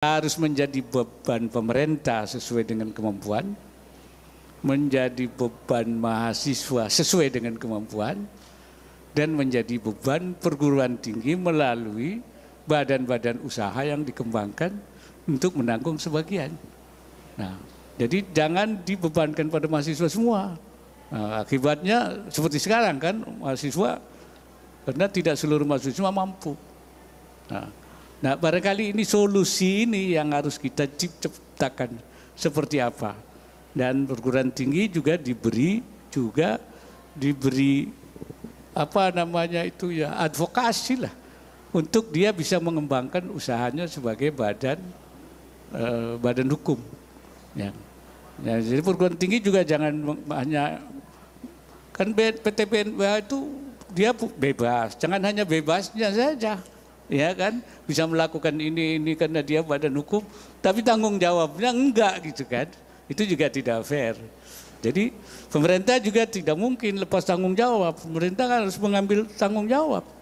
harus menjadi beban pemerintah sesuai dengan kemampuan, menjadi beban mahasiswa sesuai dengan kemampuan, dan menjadi beban perguruan tinggi melalui badan-badan usaha yang dikembangkan untuk menanggung sebagian. Nah, jadi jangan dibebankan pada mahasiswa semua. Nah, akibatnya seperti sekarang kan mahasiswa karena tidak seluruh mahasiswa mampu. Nah, Nah barangkali ini solusi ini yang harus kita ciptakan seperti apa. Dan perguruan tinggi juga diberi juga diberi apa namanya itu ya advokasi lah untuk dia bisa mengembangkan usahanya sebagai badan eh, badan hukum. Ya. ya. Jadi perguruan tinggi juga jangan hanya kan PT itu dia bebas, jangan hanya bebasnya saja, ya kan bisa melakukan ini ini karena dia badan hukum tapi tanggung jawabnya enggak gitu kan itu juga tidak fair jadi pemerintah juga tidak mungkin lepas tanggung jawab pemerintah harus mengambil tanggung jawab